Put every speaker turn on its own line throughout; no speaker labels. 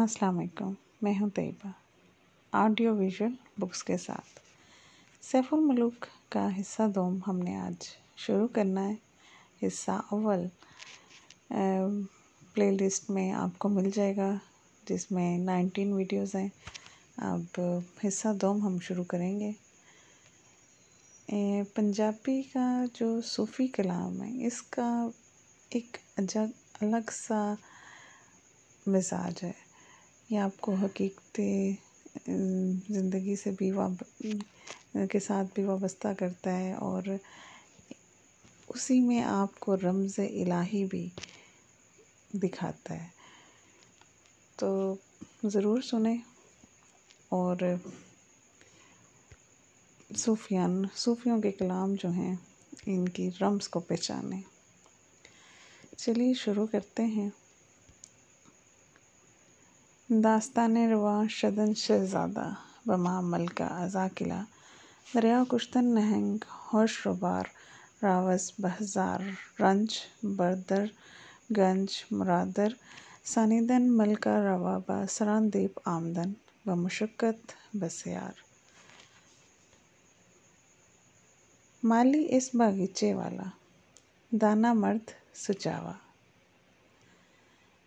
असलकम मैं हूं तैयबा ऑडियो विजुअल बुक्स के साथ सैफुल मलुक का हिस्सा दोम हमने आज शुरू करना है हिस्सा अव्वल प्लेलिस्ट में आपको मिल जाएगा जिसमें नाइनटीन वीडियोस हैं अब हिस्सा दोम हम शुरू करेंगे पंजाबी का जो सूफ़ी कलाम है इसका एक अलग सा मिजाज है ये आपको हकीकत ज़िंदगी से भी वाब के साथ भी वाबस्ता करता है और उसी में आपको रमज़ इलाही भी दिखाता है तो ज़रूर सुने और सूफियान सूफियों के कलाम जो हैं इनकी रम्स को पहचाने चलिए शुरू करते हैं दास्तान रवा शदन शहज़ादा बमा मलका अज़ाकिला दरिया कुश्तन नहंग होश रुबार रावस बहज़ार रंज बरदर गंज मुरादर सानिदन मलका रवाबा सरानदीप आमदन व मुशक्क़त बसियार माली इस बागीचे वाला दाना मर्द सुचावा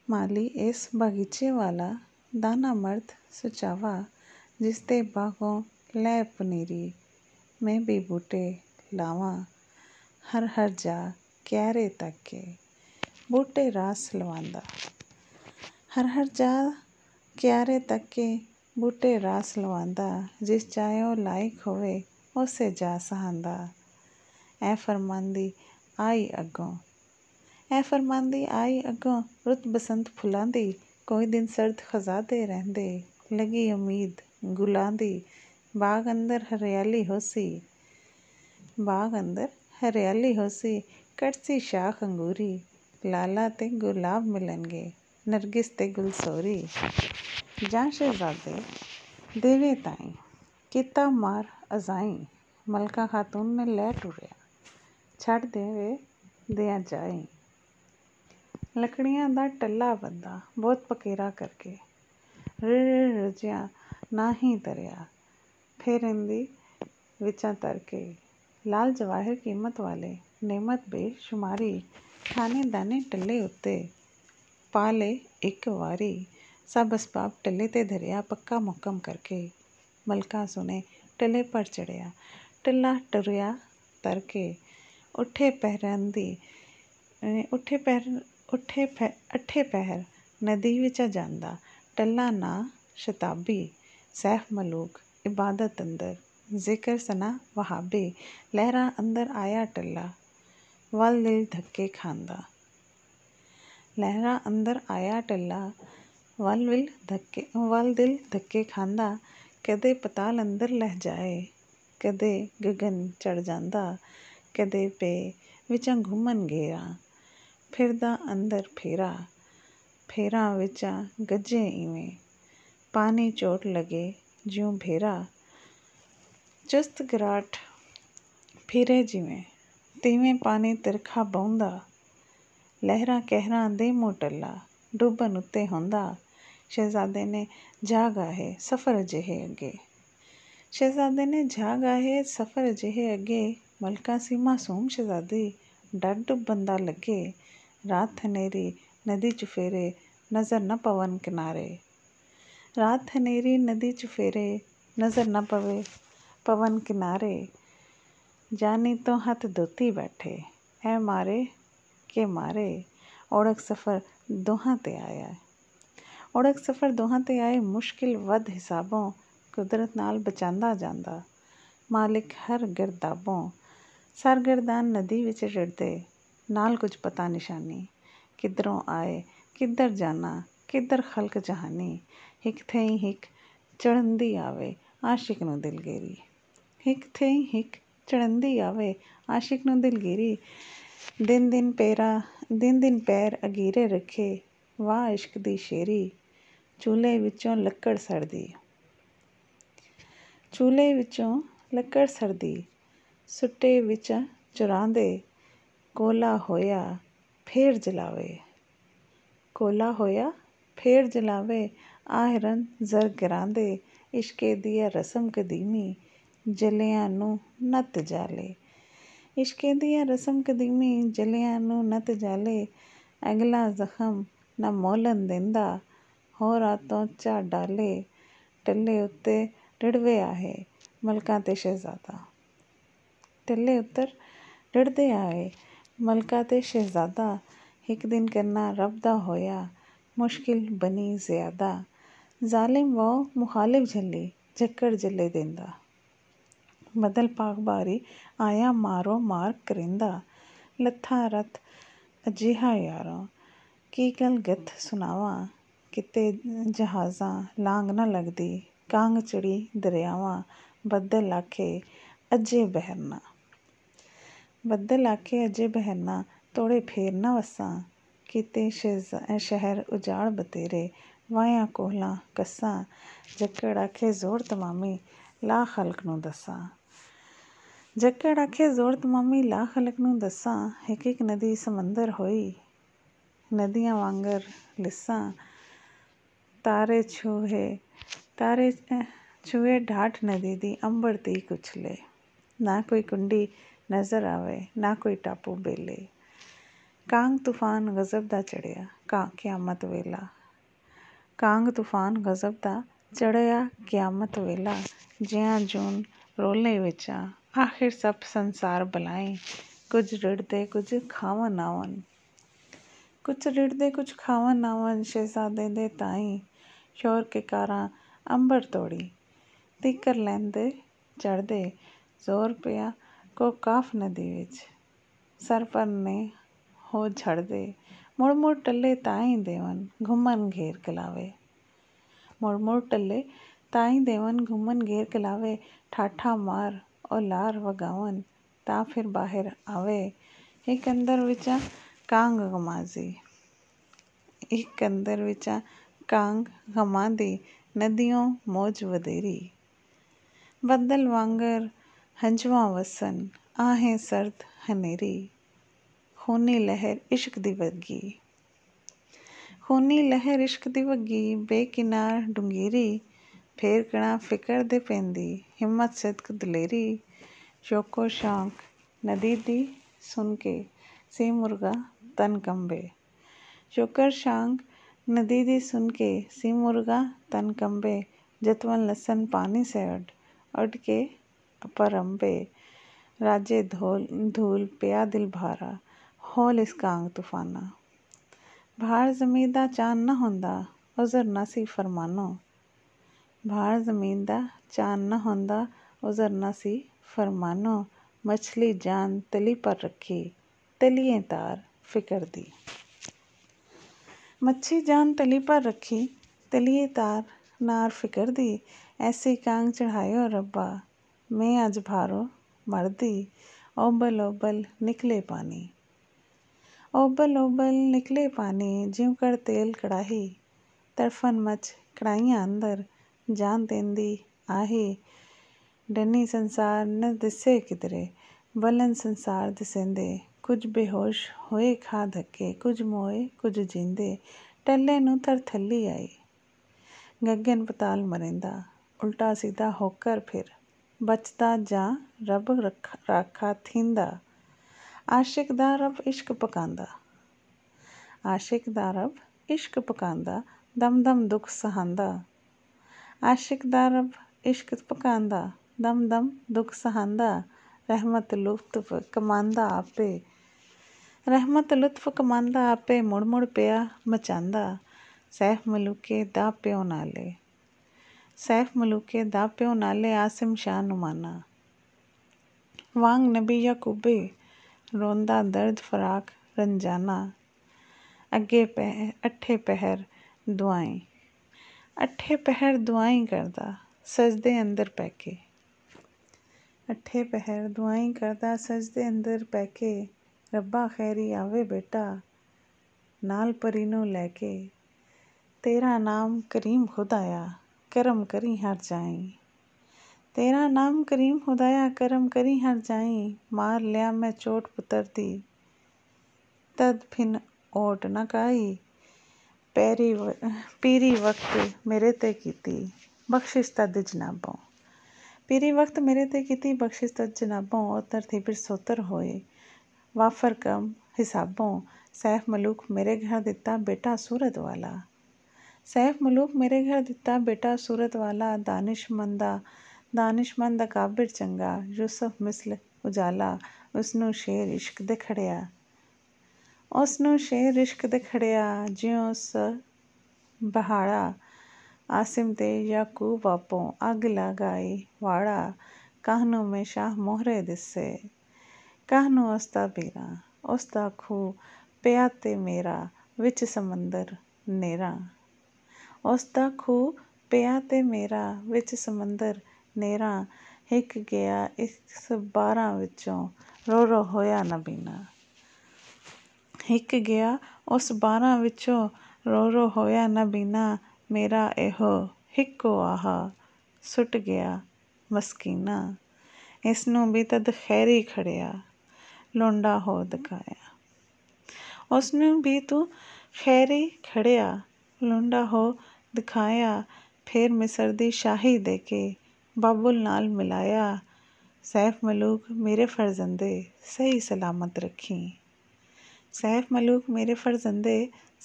माली इस बगीचे वाला ਦਾਨਾ ਮਰਦ ਸੁਚਾਵਾ ਜਿਸ ਤੇ ਬਾਗੋਂ ਲੈ ਪਨੀਰੀ ਮੈਂ ਵੀ ਬੂਟੇ ਲਾਵਾਂ ਹਰ ਹਰ ਜਾ ਕਿਆਰੇ ਕੇ ਬੂਟੇ ਰਾਸ ਲਵਾਂਦਾ ਹਰ ਹਰ ਜਾ ਕਿਆਰੇ ਕੇ ਬੂਟੇ ਰਾਸ ਲਵਾਂਦਾ ਜਿਸ ਚਾਇਓ ਲਾਇਕ ਹੋਵੇ ਉਸੇ ਜਾ ਸਹਾਂਦਾ ਐ ਫਰਮਾਂਦੀ ਆਈ ਅੱਗੋਂ ਐ ਫਰਮਾਂਦੀ ਆਈ ਅੱਗੋਂ ਰੁੱਤ ਬਸੰਤ ਫੁੱਲਾਂ ਦੀ कोई दिन सर्द ख़ज़ां ते रहंदे लॻी उमीद गुलां दी बाग़ अंदरि हरियाली होसी बाग़ अंदरि हरियाली होसी कड़सी शाख़ अंगूरी लाला ते गुलाब मिलनगे नरगिस ते गुलसोरी जां शहज़ादे देवे ताईं ਕੀਤਾ ਮਾਰ ਅਜ਼ਾਈ ਮਲਕਾ ਖਾਤੂਨ ਨੇ ਲੈ ਟੁਰਿਆ ਛੱਡ ਦੇਵੇ ਦਿਆਂ ਜਾਈ ਲੱਕੜੀਆਂ ਦਾ ਟੱਲਾ ਬੰਦਾ ਬਹੁਤ ਪਕੇਰਾ ਕਰਕੇ ਰਿੜ ਰੁਝਿਆ ਨਾਹੀਂ ਤਰਿਆ ਫੇਰਿੰਦੀ ਵਿੱਚਾਂ ਵਿਚਾਂ ਤਰਕੇ ਲਾਲ ਜਵਾਹਰ ਕੀਮਤ ਵਾਲੇ ਨੇਮਤ ਬੇਸ਼ੁਮਾਰੀ ਖਾਨੇਦਾਨੇ ਟੱਲੇ ਉੱਤੇ ਪਾਲੇ ਇੱਕ ਵਾਰੀ ਸਭ ਅਸਬਾਬ ਟੱਲੇ ਤੇ ਧਰਿਆ ਪੱਕਾ ਮੁਕਮ ਕਰਕੇ ਮਲਕਾ ਸੁਨੇ ਟੱਲੇ ਪਰ ਚੜਿਆ ਟੱਲਾ ਟਰਿਆ ਤਰਕੇ ਉੱਠੇ ਪਹਿਰਨ ਦੀ ਉੱਠੇ ਪਹਿਰ ਉੱਠੇ ਪੈ ਅੱਠੇ ਪਹਿਰ ਨਦੀ ਵਿੱਚ ਜਾਂਦਾ ਟੱਲਾ ਨਾ ਸ਼ਤਾਬੀ ਸੈਫ ਮਲੂਕ ਇਬਾਦਤ ਅੰਦਰ ਜ਼ਿਕਰ ਸਨਾ ਵਹਾਬੇ ਲਹਿਰਾ ਅੰਦਰ ਆਇਆ ਟੱਲਾ ਵੱਲ ਦੇ ਧੱਕੇ ਖਾਂਦਾ ਲਹਿਰਾ ਅੰਦਰ ਆਇਆ ਟੱਲਾ ਵੱਲ ਵਿਲ ਧੱਕੇ ਵੱਲ ਦਿਲ ਧੱਕੇ ਖਾਂਦਾ ਕਦੇ ਪਤਾਲ ਅੰਦਰ ਲਹਿ ਜਾਏ ਕਦੇ ਗगन ਚੜ ਜਾਂਦਾ ਕਦੇ ਪੇ ਵਿੱਚ ਘੁੰਮਣ ਗਿਆ ਫਿਰਦਾ ਅੰਦਰ ਫੇਰਾ ਫੇਰਾ ਵਿੱਚ ਗੱਜੇ ਇਵੇਂ ਪਾਣੀ ਚੋਟ ਲਗੇ ਜਿਉ ਭੇਰਾ चुस्त ਗਰਾਟ ਫਿਰੇ ਜਿਵੇਂ ਤਿਵੇਂ ਪਾਣੀ ਤਿਰਖਾ ਬਹੁੰਦਾ ਲਹਿਰਾਂ ਕਹਿਰਾਂ ਦੇ ਮੋਟੱਲਾ ਡੁੱਬਨ ਉੱਤੇ ਹੁੰਦਾ ਸ਼ਹਿਜ਼ਾਦੇ ਨੇ ਜਾਗ ਹੈ ਸਫ਼ਰ ਜਿਹੇ ਅੱਗੇ ਸ਼ਹਿਜ਼ਾਦੇ ਨੇ ਜਾਗ ਹੈ ਸਫ਼ਰ ਜਿਹੇ ਅੱਗੇ ਮਲਕਾ ਸੀ ਮਾਸੂਮ ਸ਼ਹਿਜ਼ਾਦੀ ਡਰ ਡੁੱਬਣ ਦਾ ਲੱਗੇ ਰਾਤ ਹਨੇਰੀ ਨਦੀ 'ਚ ਫੇਰੇ ਨਜ਼ਰ ਨਾ ਪਵਨ ਕਿਨਾਰੇ ਰਾਤ ਹਨੇਰੀ ਨਦੀ 'ਚ ਫੇਰੇ ਨਜ਼ਰ ਨਾ ਪਵੇ ਪਵਨ ਕਿਨਾਰੇ ਜਾਨੀ ਤੋਂ ਹੱਥ ਧੋਤੀ ਬੈਠੇ ਐ ਮਾਰੇ ਕੇ ਮਾਰੇ ਔੜਕ ਸਫਰ ਦੋਹਾਂ ਤੇ ਆਇਆ ਔੜਕ ਸਫਰ ਦੋਹਾਂ ਤੇ ਆਏ ਮੁਸ਼ਕਿਲ ਵੱਧ ਹਿਸਾਬੋਂ ਕੁਦਰਤ ਨਾਲ ਬਚਾਂਦਾ ਜਾਂਦਾ ਮਾਲਿਕ ਹਰ ਗਰਦਾਬੋਂ ਸਰਗਰਦਾਨ ਨਦੀ ਵਿੱਚ ਰੜਦੇ ਨਾਲ ਕੁਝ ਪਤਾ ਨਿਸ਼ਾਨੀ ਕਿੱਧਰੋਂ ਆਏ ਕਿੱਧਰ ਜਾਣਾ ਕਿੱਧਰ ਖਲਕ ਜਹਾਨੀ ਇਕ ਥਈ ਇਕ ਚੜੰਦੀ ਆਵੇ ਆਸ਼ਿਕ ਨੂੰ ਗੇਰੀ ਇਕ ਥਈ ਇਕ ਚੜੰਦੀ ਆਵੇ ਆਸ਼ਿਕ ਨੂੰ ਗੇਰੀ ਦਿਨ ਦਿਨ ਪੈਰਾ ਦਿਨ ਦਿਨ ਪੈਰ ਅਗੀਰੇ ਰੱਖੇ ਵਾਹ ਇਸ਼ਕ ਦੀ ਸ਼ੇਰੀ ਚੂਲੇ ਵਿੱਚੋਂ ਲੱਕੜ ਸੜਦੀ ਚੂਲੇ ਵਿੱਚੋਂ ਲੱਕੜ ਸੜਦੀ ਸੁੱਟੇ ਵਿੱਚ ਚੁਰਾਂਦੇ ਕੋਲਾ ਹੋਇਆ ਫੇਰ ਜਲਾਵੇ ਕੋਲਾ ਹੋਇਆ ਫੇਰ ਜਲਾਵੇ ਆਹਿਰਨ ਜ਼ਰ ਗਰਾਂਦੇ ਇਸ਼ਕੇ ਦੀਆ ਰਸਮ ਕਦੀਮੀ ਜਲਿਆਂ ਨੂੰ ਨਤ ਜਾਲੇ ਇਸ਼ਕੇ ਦੀਆ ਰਸਮ ਕਦੀਮੀ ਜਲਿਆਂ ਨੂੰ ਨਤ ਜਾਲੇ ਅਗਲਾ ਜ਼ਖਮ ਨਾ ਮੋਲਨ ਦਿੰਦਾ ਹੋ ਰਾਤੋਂ ਚਾ ਡਾਲੇ ਟੱਲੇ ਉੱਤੇ ਡਿੜਵੇ ਆਹੇ ਮਲਕਾਂ ਤੇ ਸ਼ਹਿਜ਼ਾਦਾ ਟੱਲੇ ਉੱਤਰ ਡਿੜਦੇ ਆਏ ਮਲਕਾ ਤੇ ਸ਼ਹਿਜ਼ਾਦਾ ਇੱਕ ਦਿਨ ਕਰਨਾ ਰੱਬ ਦਾ ਹੋਇਆ ਮੁਸ਼ਕਿਲ ਬਣੀ ਜ਼ਿਆਦਾ ਜ਼ਾਲਿਮ ਵੋ ਮੁਖਾਲਿਫ ਝੱਲੇ ਚੱਕਰ ਜੱਲੇ ਦਿੰਦਾ ਬਦਲ ਪਾਗ ਬਾਰੀ ਆਇਆ ਮਾਰੋ ਮਾਰ ਕਰਿੰਦਾ ਲੱਥਾ ਰਤ ਅਜਿਹਾ ਯਾਰੋ ਕੀ ਕਲ ਗਤ ਸੁਣਾਵਾ ਕਿਤੇ ਜਹਾਜ਼ਾਂ ਲਾਂਗ ਨਾ ਲੱਗਦੀ ਕਾਂਗ ਚੜੀ ਦਰਿਆਵਾਂ ਬੱਦਲ ਆਖੇ ਅਜੇ ਬਹਿਰਨਾ ਬੱਦਲ ਆਖੇ ਅਜੇ ਬਹਿਨਾ, ਤੋੜੇ ਫੇਰ ਨਾ ਵਸਾਂ। ਕੀਤੇ ਸ਼ਹਿਰ ਉਜਾੜ ਬਤੇਰੇ, ਵਾਇਆ ਕੋਹਲਾ ਕਸਾ ਜੱਕੜ ਆਖੇ ਜ਼ੋਰ ਤਮਾਮੀ, ਲਾ ਖ਼ਲਕ ਨੂੰ ਦੱਸਾਂ। ਜੱਕੜ ਆਖੇ ਜ਼ੋਰ ਤਮਾਮੀ, ਲਾ ਖ਼ਲਕ ਨੂੰ ਦੱਸਾਂ। ਇੱਕ ਨਦੀ ਸਮੁੰਦਰ ਹੋਈ, ਨਦੀਆਂ ਵਾਂਗਰ ਲਿੱਸਾਂ। ਤਾਰੇ ਛੂਹੇ ਢਾਟ ਨਦੀ ਦੀ, ਅੰਬਰ ਤੇ ਕੁਛ ਲੈ ਨਾ ਕੋਈ ਕੁੰਡੀ ਨਜ਼ਰ ਆਵੇ ਨਾ ਕੋਈ ਟਾਪੂ ਬੇਲੇ ਕਾਂਗ ਤੂਫਾਨ ਗਜ਼ਬ ਦਾ ਚੜਿਆ ਕਾ ਕਿਆਮਤ ਵੇਲਾ ਕਾਂਗ ਤੂਫਾਨ ਗਜ਼ਬ ਦਾ ਚੜਿਆ ਕਿਆਮਤ ਵੇਲਾ ਜਿਉਂ ਜੂਨ ਰੋਲੇ ਵਿੱਚ ਆ ਆਖਿਰ ਸਭ ਸੰਸਾਰ ਬਲਾਈ ਕੁਝ ਰਿੜਦੇ ਕੁਝ ਖਾਵਨ ਨਾਵਨ ਕੁਝ ਰਿੜਦੇ ਕੁਝ ਖਾਵਨ ਨਾਵਨ ਸ਼ਹਿਜ਼ਾਦੇ ਦੇ ਤਾਈ ਸ਼ੋਰ ਕੇ ਕਾਰਾਂ ਅੰਬਰ ਤੋੜੀ ਤਿੱਕਰ ਲੈਂਦੇ ਚੜਦੇ ਜ਼ੋਰ ਪਿਆ को काफ नदी सर पर ने हो झड़ दे मुड़ मुड़ टले ताई देवन घुमन घेर कलावे मुड़ मुड़ टले ताई देवन घुमन घेर कलावे ठाठा मार और लार वगावन ता फिर बाहर आवे एक अंदर विचा कांग गमाजी एक अंदर विचा कांग गमादी नदियों मौज वधेरी बदल वांगर हंजवा वसन आहें सर्द हनेरी खूनी लहर इश्क दिवगी खूनी लहर इश्क दिवगी बेकिनार डूंगीरी फेर कणा फिकर दे पेंदी हिम्मत सिदक दलेरी शोको शांक नदी दी सुन के सी मुर्गा तन कंबे शोकर शांक नदी दी सुन के सी मुर्गा तन कंबे जतवन लसन पानी से अड अट के अपरंबे राजे ਧੂਲ ਪਿਆ ਦਿਲ ਭਾਰਾ ਹੌਲ ਇਸ ਕਾਂਗ ਤੂਫਾਨਾ ਭਾਰ ਜ਼ਮੀਨ ਦਾ ਚਾਨ ਨਾ ਹੁੰਦਾ ਉਜ਼ਰ ਨਾ ਸੀ ਫਰਮਾਨੋ ਭਾਰ ਜ਼ਮੀਨ ਦਾ ਚਾਨ ਨਾ ਹੁੰਦਾ ਉਜ਼ਰ ਨਾ ਸੀ ਫਰਮਾਨੋ ਮਛਲੀ ਜਾਨ ਤਲੀ ਪਰ ਰੱਖੀ ਤਲੀਏ ਤਾਰ ਫਿਕਰ ਦੀ ਮੱਛੀ ਜਾਨ ਤਲੀ ਪਰ ਰੱਖੀ ਤਲੀਏ ਤਾਰ ਨਾਰ ਫਿਕਰ ਦੀ ਐਸੀ ਕਾਂਗ ਚੜਾਇਓ ਰੱਬਾ మేఅజభారో మర్ది ओबल-ओबल निकले पानी ओबल-ओबल निकले पानी ज्यूं कड़ तेल कड़ाही तड़फन मच कड़ाहियां अंदर जान देंदी आहे ढनी संसार न दिसे किधरे भलन संसार दिसेंदे कुझ बेहोश होए खां धके कुझ मोए कुझ ਜੀਂਦੇ ਟੱਲੇ ਨੂੰ ਤਰਥੱਲੀ ਆਈ ਗਗਨ ਪਤਾਲ ਮਰੇਂਦਾ ਉਲਟਾ ਸਿੱਧਾ ਹੋਕਰ ਫਿਰ ਬਚਦਾ ਜਾ ਰੱਬ ਰਾਖਾ ਥਿੰਦਾ ਆਸ਼ਿਕ ਦਾ ਰੱਬ ਇਸ਼ਕ ਪਕਾਂਦਾ ਆਸ਼ਿਕ ਦਾ ਰੱਬ ਇਸ਼ਕ ਪਕਾਂਦਾ ਦਮ ਦਮ ਦੁੱਖ ਸਹਾਂਦਾ ਆਸ਼ਿਕ ਦਾ ਰੱਬ ਇਸ਼ਕ ਪਕਾਂਦਾ ਦਮ ਦਮ ਦੁੱਖ ਸਹਾਂਦਾ ਰਹਿਮਤ ਲੁਤਫ ਕਮਾਂਦਾ ਆਪੇ ਰਹਿਮਤ ਲੁਤਫ ਕਮਾਂਦਾ ਆਪੇ ਮੁਰਮੁਰ ਪਿਆ ਮਚਾਂਦਾ ਸਹਿਫ ਮਲੂਕੇ ਦਾ ਪਿਉ ਨਾਲੇ ਸੈਫ ਮਲੂਕੇ ਦਾ ਪਿਓ ਨਾਲੇ ਆ ਸ਼ਮਸ਼ਾਨ ਨੁਮਾਨਾ ਵਾਂਗ ਨਬੀ ਯਾਕੂਬੇ ਰੋਂਦਾ ਦਰਦ ਫਰਾਕ ਰੰਜਾਨਾ ਅੱਗੇ ਪਹਿ ਅੱਠੇ ਪਹਿਰ ਦੁਆਈ ਅੱਠੇ ਪਹਿਰ ਦੁਆਈ ਕਰਦਾ ਸਜਦੇ ਅੰਦਰ ਪੈ ਕੇ ਅਠੇ ਪਹਿਰ ਦੁਆਈ ਕਰਦਾ ਸਜਦੇ ਅੰਦਰ ਪੈ ਕੇ ਰੱਬਾ ਖੈਰੀ ਆਵੇ ਬੇਟਾ ਨਾਲ ਪਰੀ ਨੂੰ ਲੈ ਕੇ ਤੇਰਾ ਨਾਮ ਕਰੀਮ ਖੁਦਾਇਆ करम करी हर जाई तेरा नाम करीम खुदाया करम करी हर जाई मार लिया मैं चोट पुत्र दी तद फिन ओट न काई पैरी व, पीरी वक्त मेरे ते की बख्शिश तद जनाबों पीरी वक्त मेरे ते की बख्शिश तद जनाबों उतर थी फिर सोतर होए वाफर कम हिसाबों सैफ मलूक मेरे घर दिता बेटा सूरत वाला ਸੈਫ਼ ਮਲੂਕ ਮੇਰੇ ਘਰ ਦਿੱਤਾ ਬੇਟਾ ਸੂਰਤ ਵਾਲਾ ਦਾਨਿਸ਼ਮੰਦਾ ਦਾਨਿਸ਼ਮੰਦ ਅਕਾਬਿਰ ਚੰਗਾ ਯੂਸਫ ਮਿਸਲ ਉਜਾਲਾ ਉਸਨੂੰ ਸ਼ੇਰ ਇਸ਼ਕ ਦੇ ਖੜਿਆ ਉਸਨੂੰ ਸ਼ੇਰ ਇਸ਼ਕ ਦੇ ਖੜਿਆ ਜਿਉਂ ਉਸ ਬਹਾੜਾ ਆਸਿਮ ਤੇ ਯਾਕੂਬ ਆਪੋ ਅਗ ਲਗਾਏ ਵਾੜਾ ਕਾਹਨੋਂ ਮੇ ਸ਼ਾਹ ਮੋਹਰੇ ਦਿਸੇ ਕਾਹਨੋਂ ਅਸਤਾ ਬੀਰਾ ਉਸਦਾ ਖੂ ਪਿਆ ਤੇ ਮੇਰਾ ਵਿੱਚ ਸਮੁੰਦਰ ਨੇਰਾ ਉਸ ਦਾ ਖੂਹ ਪਿਆ ਤੇ ਮੇਰਾ ਵਿੱਚ ਸਮੁੰਦਰ ਨੇਰਾ ਹਿੱਕ ਗਿਆ ਇਸ ਬਾਰਾਂ ਵਿੱਚੋਂ ਰੋ ਰੋ ਹੋਇਆ ਨਬੀਨਾ ਹਿੱਕ ਗਿਆ ਉਸ ਬਾਰਾਂ ਵਿੱਚੋਂ ਰੋ ਰੋ ਹੋਇਆ ਨਬੀਨਾ ਮੇਰਾ ਇਹੋ ਹਿੱਕੋ ਆਹ ਸੁੱਟ ਗਿਆ ਮਸਕੀਨਾ ਇਸ ਨੂੰ ਵੀ ਤਦ ਖੈਰੀ ਖੜਿਆ ਲੋਂਡਾ ਹੋ ਦਿਖਾਇਆ ਉਸ ਨੂੰ ਵੀ ਤੂੰ ਖੈਰੀ ਖੜਿਆ ਲੋਂਡਾ ਹੋ ਦਿਖਾਇਆ। ਫਿਰ ਮਿਸਰ ਦੀ ਸ਼ਾਹੀ ਦੇ ਕੇ ਬਾਬੁਲ ਨਾਲ ਮਿਲਾਇਆ। ਸੈਫ਼ ਮਲੂਕ ਮੇਰੇ ਫ਼ਰਜ਼ੰਦੇ ਸਹੀ ਸਲਾਮਤ ਰੱਖੀ ਸੈਫ਼ ਮਲੂਕ ਮੇਰੇ ਫ਼ਰਜ਼ੰਦੇ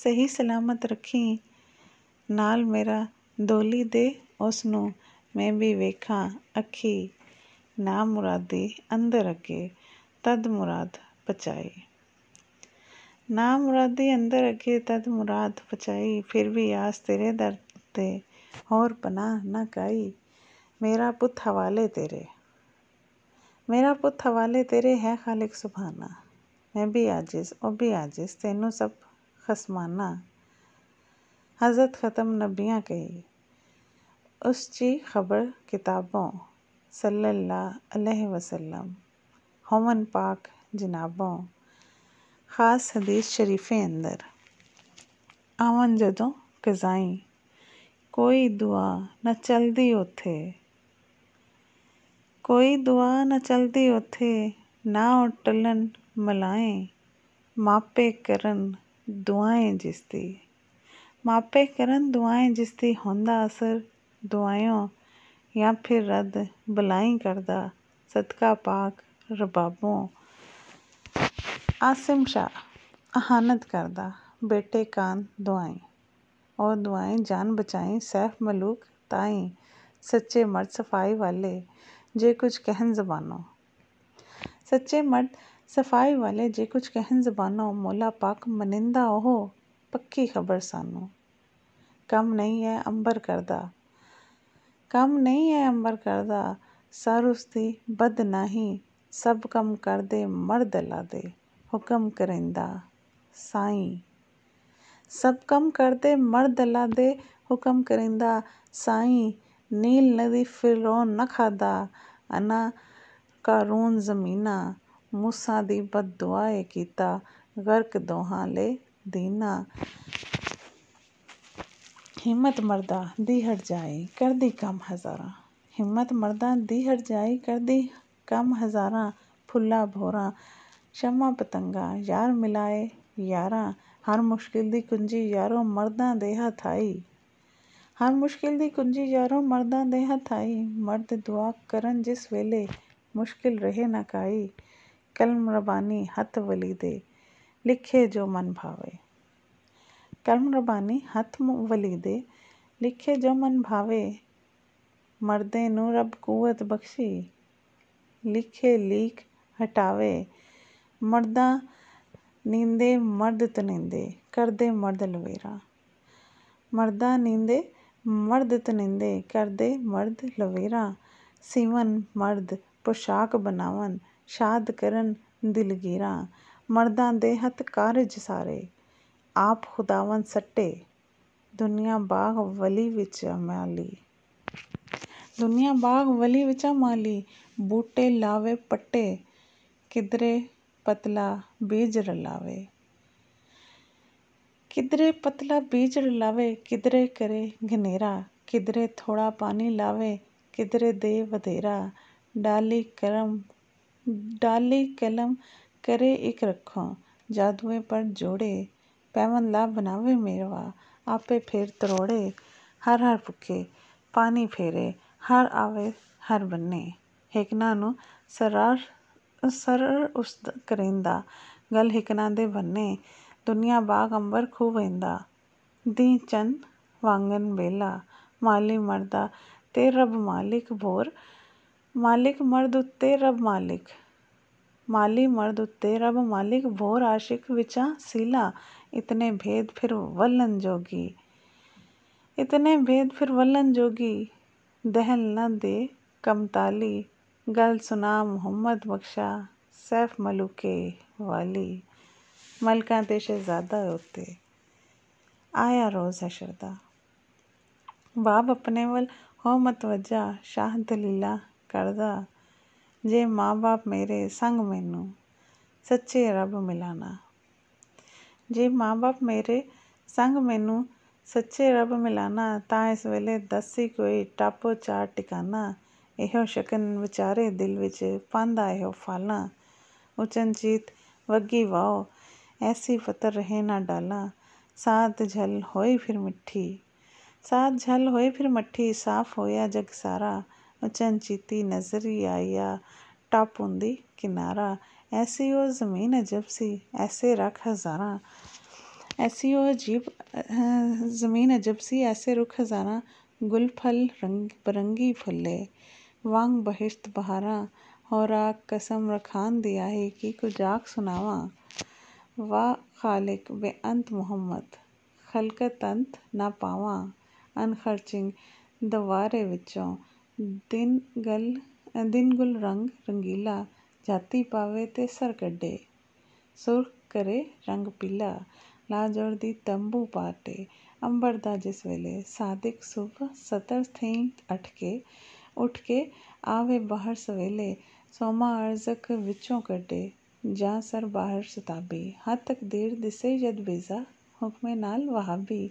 ਸਹੀ ਸਲਾਮਤ ਰੱਖੀ ਨਾਲ ਮੇਰਾ ਦੋਲੀ ਦੇ ਉਸ ਨੂੰ ਮੈਂ ਵੀ ਵੇਖਾਂ ਅੱਖੀ ਨਾ ਨਾਮੁਰਾਦੀ ਅੰਦਰ ਅੱਗੇ ਤਦ ਮੁਰਾਦ ਪਚਾਈ। ना मुरादी अंदर रखे तद मुराद पचाई फिर भी आस तेरे दर ते और पनाह न गई मेरा पुत हवाले तेरे मेरा पुत हवाले तेरे है खालिक सुभाना मैं भी आजिज और भी आजिज तेनों सब खसमाना हजरत ख़त्म नबियाँ कही उस ची खबर किताबों सल्लल्लाहु अलैहि वसल्लम होमन पाक जनाबों ख़ास हदीस शरीफ़ अंदरि ਆਵਨ ਜਦੋਂ ਕਜ਼ਾਈ ਕੋਈ ਦੁਆ ਨਾ ਚਲਦੀ ਉਥੇ ਕੋਈ ਦੁਆ ਨਾ ਚਲਦੀ ਉਥੇ ਨਾ ਉਟਲਨ ਮਲਾਏ ਮਾਪੇ ਕਰਨ ਦੁਆਏ ਜਿਸ ਦੀ ਮਾਪੇ ਕਰਨ ਦੁਆਏ ਜਿਸ ਦੀ ਹੁੰਦਾ ਅਸਰ ਦੁਆਇਓ ਜਾਂ ਫਿਰ ਰੱਦ ਬਲਾਈ ਕਰਦਾ ਸਦਕਾ ਪਾਕ ਰਬਾਬੋਂ आसिम ਸ਼ਾ ਅਹਾਨਤ ਕਰਦਾ ਬੇਟੇ कान दुआई ਉਹ दुआई ਜਾਨ बचाई ਸੈਫ ਮਲੂਕ ताईं ਸੱਚੇ ਮਰਦ ਸਫਾਈ ਵਾਲੇ ਜੇ ਕੁਝ ਕਹਿਣ ਜ਼ਬਾਨੋਂ ਸੱਚੇ ਮਰਦ ਸਫਾਈ ਵਾਲੇ ਜੇ ਕੁਝ ਕਹਿਣ ਜ਼ਬਾਨੋਂ ਮੋਲਾ ਪਾਕ ਮਨਿੰਦਾ ਉਹ ਪੱਕੀ ਖਬਰ ਸਾਨੂੰ ਕੰਮ ਨਹੀਂ ਹੈ ਅੰਬਰ ਕਰਦਾ ਕੰਮ ਨਹੀਂ ਹੈ ਅੰਬਰ ਕਰਦਾ ਸਰ ਉਸਤੀ ਬਦ ਨਹੀਂ ਸਭ ਕੰਮ ਕਰਦੇ ਮਰਦ ਲਾਦੇ ਹੁਕਮ ਕਰਿੰਦਾ ਸਾਈਂ ਸਭ ਕੰਮ ਕਰਦੇ ਮਰਦ ਅੱਲਾ ਦੇ ਹੁਕਮ ਕਰਿੰਦਾ ਸਾਈਂ ਨੀਲ ਨਦੀ ਫਿਰੋਂ ਨਾ ਖਾਦਾ ਅਨਾ ਕਾਰੂਨ ਜ਼ਮੀਨਾ ਮੂਸਾ ਦੀ ਬਦ ਦੁਆਏ ਕੀਤਾ ਗਰਕ ਦੋਹਾਂ ਲੈ ਦੀਨਾ ਹਿੰਮਤ ਮਰਦਾ ਦੀ ਹਟ ਜਾਏ ਕਰਦੀ ਕੰਮ ਹਜ਼ਾਰਾਂ ਹਿੰਮਤ ਮਰਦਾ ਦੀ ਹਟ ਜਾਏ ਕਰਦੀ ਕੰਮ ਹਜ਼ਾਰਾਂ ਫੁੱਲਾ ਭੋਰਾ ਸ਼ਮਾ ਪਤੰਗਾ ਯਾਰ ਮਿਲਾਏ ਯਾਰਾ ਹਰ ਮੁਸ਼ਕਿਲ ਦੀ ਕੁੰਜੀ ਯਾਰੋ ਮਰਦਾਂ ਦੇ ਹੱਥ ਆਈ ਹਰ ਮੁਸ਼ਕਿਲ ਦੀ ਕੁੰਜੀ ਯਾਰੋ ਮਰਦਾਂ ਦੇ ਹੱਥ ਆਈ ਮਰਦ ਦੁਆ ਕਰਨ ਜਿਸ ਵੇਲੇ ਮੁਸ਼ਕਿਲ ਰਹੇ ਨਾ ਕਾਈ ਕਲਮ ਰਬਾਨੀ ਹੱਥ ਵਲੀ ਦੇ ਲਿਖੇ ਜੋ ਮਨ ਭਾਵੇ ਕਲਮ ਰਬਾਨੀ ਹੱਥ ਵਲੀ ਦੇ ਲਿਖੇ ਜੋ ਮਨ ਭਾਵੇ ਮਰਦੇ ਨੂੰ ਰੱਬ ਕੂਵਤ ਬਖਸ਼ੀ ਲਿਖੇ ਲੀਕ ਹਟਾਵੇ ਮਰਦਾਂ ਨੀਂਦੇ ਮਰਦ ਤਨੀਂਦੇ ਕਰਦੇ ਮਰਦ ਲਵੇਰਾ ਮਰਦਾਂ ਨੀਂਦੇ ਮਰਦ ਤਨੀਂਦੇ ਕਰਦੇ ਮਰਦ ਲਵੇਰਾ ਸਿਵਨ ਮਰਦ ਪੋਸ਼ਾਕ ਬਣਾਵਨ ਸ਼ਾਦ ਕਰਨ ਦਿਲਗੀਰਾ ਮਰਦਾਂ ਦੇ ਹੱਥ ਕਾਰਜ ਸਾਰੇ ਆਪ ਖੁਦਾਵਨ ਸੱਟੇ ਦੁਨੀਆ ਬਾਗ ਵਲੀ ਵਿੱਚ ਮਾਲੀ ਦੁਨੀਆ ਬਾਗ ਵਲੀ ਵਿੱਚ ਮਾਲੀ ਬੂਟੇ ਲਾਵੇ ਪੱਟੇ ਕਿਧਰੇ ਪਤਲਾ ਬੀਜ ਰਲਾਵੇ ਕਿਧਰੇ ਪਤਲਾ ਬੀਜ ਰਲਾਵੇ ਕਿਧਰੇ ਕਰੇ ਘਨੇਰਾ ਕਿਧਰੇ ਥੋੜਾ ਪਾਣੀ ਲਾਵੇ ਕਿਧਰੇ ਦੇ ਵਧੇਰਾ ਡਾਲੀ ਕਰਮ ਡਾਲੀ ਕਲਮ ਕਰੇ ਇਕ ਰੱਖੋ ਜਾਦੂਏ ਪਰ ਜੋੜੇ ਪੈਵਨ ਲਾ ਬਣਾਵੇ ਮੇਰਵਾ ਆਪੇ ਫੇਰ ਤਰੋੜੇ ਹਰ ਹਰ ਫੁਕੇ ਪਾਣੀ ਫੇਰੇ ਹਰ ਆਵੇ ਹਰ ਬੰਨੇ ਹੇਕਨਾ ਨੂੰ ਸਰਾਰ ਸਰ ਉਸ ਕਰੇਂਦਾ ਗਲ ਹਿਕਨਾ ਦੇ ਬੰਨੇ ਦੁਨੀਆ ਬਾਗ ਅੰਬਰ ਖੂ ਵੈਂਦਾ ਦੀ ਚੰਦ ਵਾਂਗਨ ਵੇਲਾ ਮਾਲੀ ਮਰਦਾ ਤੇ ਰਬ ਮਾਲਿਕ ਭੋਰ ਮਾਲਿਕ ਮਰਦ ਉਤੇ ਰਬ ਮਾਲਿਕ ਮਾਲੀ ਮਰਦ ਉਤੇ ਰਬ ਮਾਲਿਕ ਭੋਰ ਆਸ਼ਿਕ ਵਿਚਾ ਸੀਲਾ ਇਤਨੇ ਭੇਦ ਫਿਰ ਵੱਲਨ ਜੋਗੀ ਇਤਨੇ ਭੇਦ ਫਿਰ ਵੱਲਨ ਜੋਗੀ ਦਹਿਲ ਨਾ ਦੇ ਕਮਤਾਲੀ ਸੁਣਾ ਮੁਹੰਮਦ ਬਖਸ਼ਾ ਸੈਫ ਮਲੂਕੇ ਵਾਲੀ ਮਲਕਾਂ ਤੇ ਸ਼ਹਿਜ਼ਾਦਾ ਹੋਤੇ ਆਇਆ ਰੋਜ਼ ਹੈ ਸ਼ਰਦਾ ਬਾਪ ਆਪਣੇ ਵੱਲ ਹੋ ਮਤਵਜਾ ਸ਼ਾਹ ਦਲੀਲਾ ਕਰਦਾ ਜੇ ਮਾਂ-ਬਾਪ ਮੇਰੇ ਸੰਗ ਮੈਨੂੰ ਸੱਚੇ ਰੱਬ ਮਿਲਾਣਾ ਜੇ ਮਾਂ-ਬਾਪ ਮੇਰੇ ਸੰਗ ਮੈਨੂੰ ਸੱਚੇ ਰੱਬ ਮਿਲਾਣਾ ਤਾਂ ਇਸ ਵੇਲੇ ਦੱਸੀ ਕੋਈ ਟਾਪੋ ਚਾਰ ਟਿਕਾਣਾ ਇਹੋ ਸ਼ਕਨ ਵਿਚਾਰੇ ਦਿਲ ਵਿੱਚ ਪਾਂਦਾ ਇਹੋ ਫਾਲਾ ਉਚੰਚਿਤ ਵਗੀ ਵਾਓ ਐਸੀ ਫਤਰ ਰਹੇ ਨਾ ਡਾਲਾ ਸਾਧ ਝਲ ਹੋਈ ਫਿਰ ਮਿੱਠੀ ਸਾਧ ਝਲ ਹੋਈ ਫਿਰ ਮਿੱਠੀ ਸਾਫ ਹੋਇਆ ਜਗ ਸਾਰਾ ਉਚੰਚੀਤੀ ਨਜ਼ਰੀ ਆਇਆ ਟਪ ਹੁੰਦੀ ਕਿਨਾਰਾ ਐਸੀ ਉਹ ਜ਼ਮੀਨ ਅਜਬ ਸੀ ਐਸੇ ਰਖ ਹਜ਼ਾਰਾਂ ਐਸੀ ਉਹ ਜੀਬ ਜ਼ਮੀਨ ਅਜਬ ਸੀ ਐਸੇ ਰੁਖ ਹਜ਼ਾਰਾਂ ਗੁਲਫਲ ਰੰਗ ਬਰੰਗੀ ਫੁੱਲੇ वांग ਬਹਿਸ਼ਤ ਬਹਾਰਾ ਹੋਰਾ ਕਸਮ कसम ਦਿਆ ਹੈ ਕਿ कुजाक ਸੁਨਾਵਾ ਵਾ ਖਾਲਕ ਬੇਅੰਤ ਮੁਹੰਮਦ ख़लक़त अंत ना पावां अन ख़र्चिंग ਦਵਾਰੇ ਵਿੱਚੋਂ ਦਿਨ ਗਲ ਦਿਨ ਗੁਲ ਰੰਗ ਰੰਗੀਲਾ ਜਾਤੀ ਪਾਵੇ ਤੇ ਸਰ ਕੱਢੇ ਸੁਰਖ ਕਰੇ ਰੰਗ ਪੀਲਾ ਲਾਜੋਰ ਦੀ ਤੰਬੂ ਪਾਟੇ ਅੰਬਰ ਦਾ ਜਿਸ ਵੇਲੇ ਸਾਦਿਕ ਸੁਬਹ ਸਤਰ ਥਈ ਅਟਕੇ ਉੱਠ ਕੇ ਆਵੇ ਬਾਹਰ ਸਵੇਲੇ ਸੋਮਾ ਅਰਜ਼ਕ ਵਿੱਚੋਂ ਕੱਢੇ ਜਾਂ ਸਰ ਬਾਹਰ ਸਤਾਬੀ ਹੱਦ ਤੱਕ ਦੇਰ ਦਿਸੇ ਜਦ ਬੇਜ਼ਾ ਹੁਕਮੇ ਨਾਲ ਵਹਾਬੀ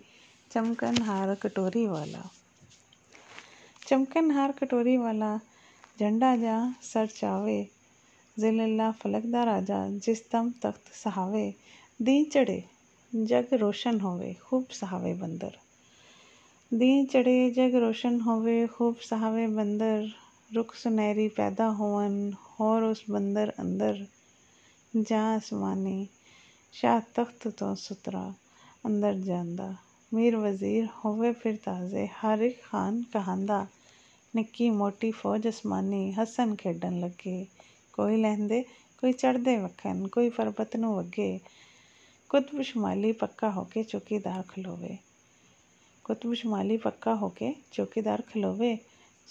ਚਮਕਨ ਹਾਰ ਕਟੋਰੀ ਵਾਲਾ ਚਮਕਨ ਹਾਰ ਕਟੋਰੀ ਵਾਲਾ ਝੰਡਾ ਜਾਂ ਸਰ ਚਾਵੇ ਜ਼ਿਲ੍ਹਾ ਫਲਕ ਦਾ ਰਾਜਾ ਜਿਸ ਤਮ ਤਖਤ ਸਹਾਵੇ ਦੀ ਚੜੇ ਜਗ ਰੋਸ਼ਨ ਹੋਵੇ ਖੂਬ ਸਹਾਵੇ ਬੰਦਰ ਦੀਨ ਚੜੇ ਜਗ ਰੋਸ਼ਨ ਹੋਵੇ ਖੂਬ ਸਹਾਵੇ ਬੰਦਰ ਰੁਖ ਸੁਨਹਿਰੀ ਪੈਦਾ ਹੋਵਨ ਹੋਰ ਉਸ ਬੰਦਰ ਅੰਦਰ ਜਾਂ ਅਸਮਾਨੀ ਸ਼ਾਹ ਤਖਤ ਤੋਂ ਸੁਤਰਾ ਅੰਦਰ ਜਾਂਦਾ ਮੀਰ ਵਜ਼ੀਰ ਹੋਵੇ ਫਿਰ ਤਾਜ਼ੇ ਹਰ ਇੱਕ ਖਾਨ ਕਹਾਂਦਾ ਨਿੱਕੀ ਮੋਟੀ ਫੌਜ ਅਸਮਾਨੀ ਹਸਨ ਖੇਡਣ ਲੱਗੇ ਕੋਈ ਲਹਿੰਦੇ ਕੋਈ ਚੜਦੇ ਵਖਣ ਕੋਈ ਪਰਬਤ ਨੂੰ ਵਗੇ ਕੁਤਬ ਸ਼ਮਾਲੀ ਪੱਕਾ ਹੋ ਕੇ ਚੌਕੀਦਾਰ ਖਲੋਵੇ कुतुब शुमाली पक्का होके चौकीदार खलोवे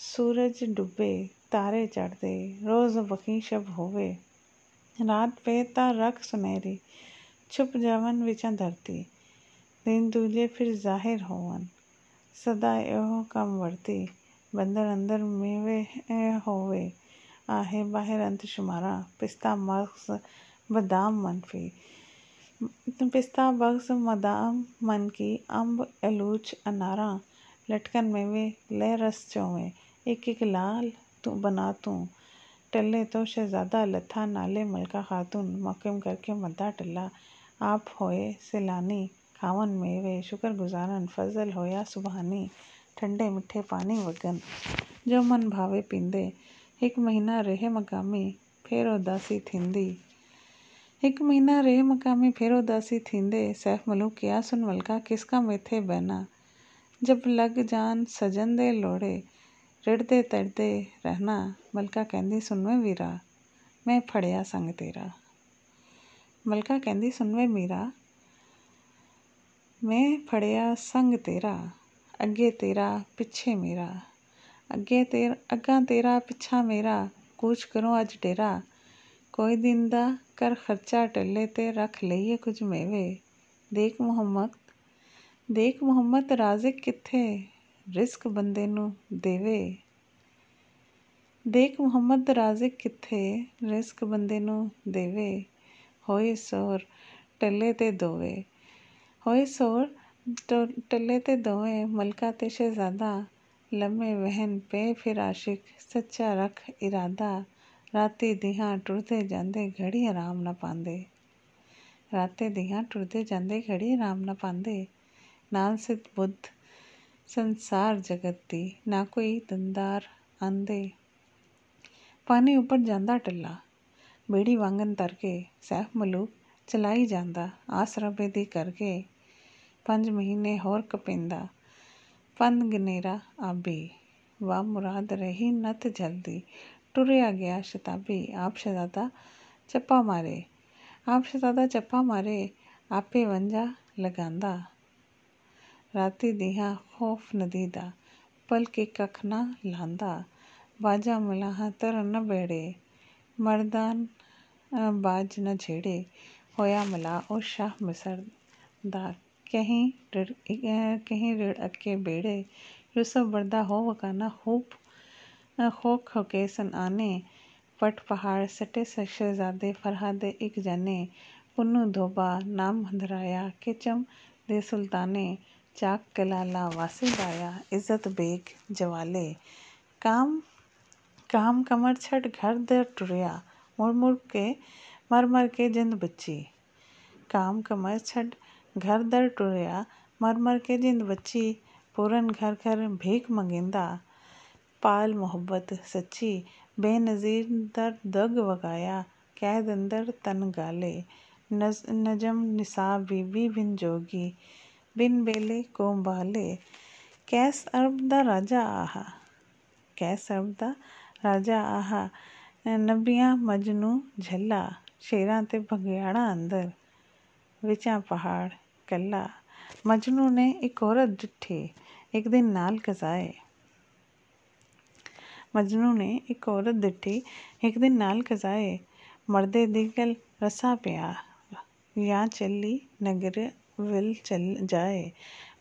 सूरज डूबे तारे चढ़ते रोज़ बखी शब होवे रात पे ता रख सुनहरी छुप जावन विचा धरती दिन दूजे फिर जाहिर होवन सदा एहो कम वरती बंदर अंदर मेवे होवे आहे बाहिर अंत शुमारा पिस्ता मक्स बदाम मनफी पिस्ता बग्स मदाम मनकी अम्ब एलूच अनारा लटकन मेवे ले रस चौवे एक एक लाल तू बना तू टले तो शहजादा लथा नाले मलका खातून मकम करके मदा टला आप होए सिलानी खावन मेवे शुक्र गुजारन फजल होया सुबहानी ठंडे मिठे पानी वगन जो मन भावे पींदे एक महीना रहे मक़ामी फिर उदासी थिंदी हिकु महीना रे मक़ामी फेरो उदासी थींदे सैफ मलूक यासुन मलका किसका मेथे बहना जब लग जान सजन दे लोड़े ਰਿੜਦੇ ਤੜਦੇ ਰਹਿਣਾ ਮਲਕਾ ਕਹਿੰਦੀ ਸੁਨਵੇਂ ਵੀਰਾ ਮੈਂ ਫੜਿਆ ਸੰਗ ਤੇਰਾ ਮਲਕਾ ਕਹਿੰਦੀ ਸੁਨਵੇਂ ਵੇ ਮੀਰਾ ਮੈਂ ਫੜਿਆ ਸੰਗ ਤੇਰਾ ਅੱਗੇ ਤੇਰਾ ਪਿੱਛੇ ਮੇਰਾ ਅੱਗੇ ਤੇਰਾ ਅੱਗਾ ਤੇਰਾ ਪਿੱਛਾ ਮੇਰਾ ਕੂਚ ਕਰੋ ਅੱਜ ਡੇਰਾ ਕੋਈ ਦਿਨ ਦਾ ਕਰ ਖ਼ਰਚਾ ਟੱਲੇ ਤੇ ਰੱਖ ਲਈਏ ਕੁਝ ਮੇਵੇ ਦੇਖ ਮੁਹੰਮਦ ਦੇਖ ਮੁਹੰਮਦ ਰਾਜ਼ਿਕ ਕਿੱਥੇ ਰਿਸਕ ਬੰਦੇ ਨੂੰ ਦੇਵੇ ਦੇਖ ਮੁਹੰਮਦ ਰਾਜ਼ਿਕ ਕਿੱਥੇ ਰਿਸਕ ਬੰਦੇ ਨੂੰ ਦੇਵੇ ਹੋਏ ਸੋਰ ਟੱਲੇ ਤੇ ਦੋਵੇ ਹੋਏ ਸੋਰ ਟੱਲੇ ਤੇ ਦੋਵੇ ਮਲਕਾ ਤੇ ਸ਼ਹਿਜ਼ਾਦਾ ਲੰਮੇ ਵਹਿਨ ਪਏ ਫਿਰ ਆਸ਼ਿਕ ਸੱਚਾ ਰੱਖ ਇਰਾਦਾ ਰਾਤੀ ਦਿਹਾਂ ਟੁਰਦੇ ਜਾਂਦੇ ਘੜੀ ਆਰਾਮ ਨਾ ਪਾਂਦੇ ਰਾਤੇ ਦਿਹਾਂ ਟੁਰਦੇ ਜਾਂਦੇ ਘੜੀ ਆਰਾਮ ਨਾ ਪਾਂਦੇ ਨਾਲ ਸਿਧ ਬੁੱਧ ਸੰਸਾਰ ਜਗਤ ਦੀ ਨਾ ਕੋਈ ਦੰਦਾਰ ਆਂਦੇ ਪਾਣੀ ਉੱਪਰ ਜਾਂਦਾ ਟੱਲਾ ਬੇੜੀ ਵਾਂਗਨ ਤਰਕੇ ਕੇ ਮਲੂਕ ਚਲਾਈ ਜਾਂਦਾ ਆਸ ਦੀ ਕਰਕੇ ਪੰਜ ਮਹੀਨੇ ਹੋਰ ਕਪਿੰਦਾ ਪੰਦ ਗਨੇਰਾ ਆਬੇ ਵਾ ਮੁਰਾਦ ਰਹੀ ਨਤ ਜਲਦੀ टुरिया गया शताबी आप शादा चप्पा मारे आप शादा चप्पा मारे आपे वंजा लगांदा राती दिहा खौफ नदीदा पल के कख ना लांदा बाजा मलाहा तर न बेड़े मरदान बाज न छेड़े होया मला ओ शाह मिसर दा कहीं रिड़ कहीं रिड़ अके बेड़े यूसफ बड़दा हो वकाना खूब खोख होकेसन आने। पट पहाड़ सटे शहज़ादे फ़रहादे इक जाने। पुन्नू धोबा नाम हंधराया किचम दे सुल्ताने। चाक के लाला वासे लाया इज़्ज़त बेग जवाले। काम कमर छट घर दर टुरिया मर मर के जिंद बची। काम कमर छट घर दर टुरिया मर मर के जिंद बची। पूरन घर घर भीख मंगींदा ਪਾਲ ਮੁਹੱਬਤ ਸੱਚੀ ਬੇਨਜ਼ੀਰ ਦਰ ਦਗ਼ ਵਗਾਇਆ ਕੈਦ ਅੰਦਰ ਤਨ ਗਾਲੇ ਨਜ਼ਮ ਨਿਸਾਬ ਬੀਬੀ ਬਿਨ ਜੋਗੀ ਬਿਨ ਬੇਲੇ ਕੋ ਬਾਲੇ ਕੈਸ ਅਰਬ ਦਾ ਰਾਜਾ ਆਹਾ ਕੈਸ ਅਰਬ ਦਾ ਰਾਜਾ ਆਹਾ ਨਬੀਆਂ ਮਜਨੂ ਝੱਲਾ ਸ਼ੇਰਾਂ ਤੇ ਭੰਗਿਆੜਾ ਅੰਦਰ ਵਿਚਾਂ ਪਹਾੜ ਕੱਲਾ ਮਜਨੂ ਨੇ ਇੱਕ ਔਰਤ ਡਿੱਠੀ ਇੱਕ ਦਿਨ ਨਾਲ ਕਜ਼ਾਏ ਮਜਨੂ ਨੇ ਇੱਕ ਔਰਤ ਦਿੱਤੀ ਇੱਕ ਦਿਨ ਨਾਲ ਕਜ਼ਾਏ ਮਰਦੇ ਗਲ ਰਸਾ ਪਿਆ ਯਾਂ ਚੱਲੀ ਨਗਰ ਵਿਲ ਚੱਲ ਜਾਏ।